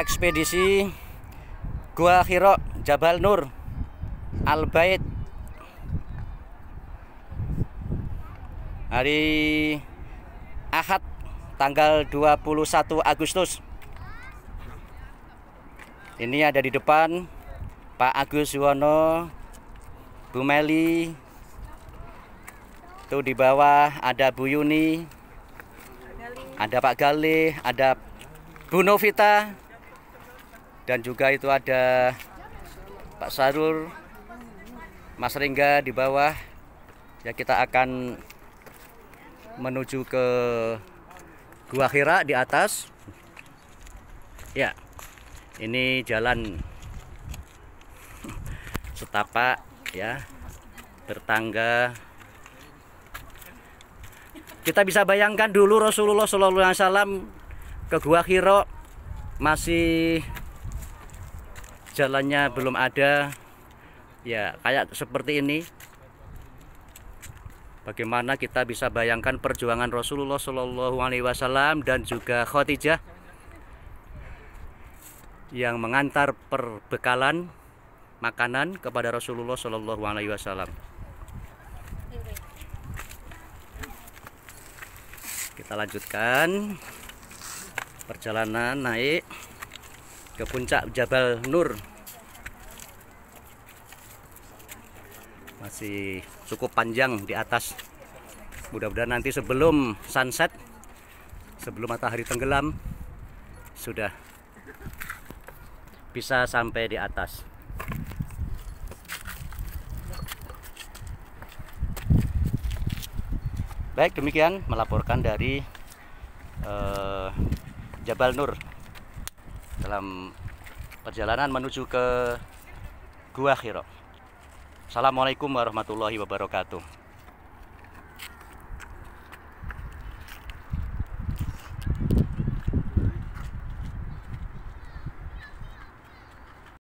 ekspedisi Gua Hiro Jabal Nur Al Bait hari Ahad tanggal 21 Agustus ini ada di depan Pak Agus Wono, Bu Meli itu di bawah ada Bu Yuni ada Pak Galih ada Bu Novita dan juga itu ada Pak Sarur Mas Ringga di bawah ya kita akan menuju ke Gua Hira di atas ya ini jalan setapak ya bertangga kita bisa bayangkan dulu Rasulullah Shallallahu Alaihi Wasallam ke Gua Hiro masih jalannya belum ada ya kayak seperti ini bagaimana kita bisa bayangkan perjuangan Rasulullah Shallallahu Alaihi Wasallam dan juga Khadijah yang mengantar perbekalan makanan kepada Rasulullah Shallallahu Alaihi Wasallam. Kita lanjutkan perjalanan naik ke puncak Jabal Nur masih cukup panjang di atas mudah-mudahan nanti sebelum sunset sebelum matahari tenggelam sudah bisa sampai di atas baik demikian melaporkan dari uh, Jabal Nur dalam perjalanan menuju ke Gua Hiro. Assalamualaikum warahmatullahi wabarakatuh.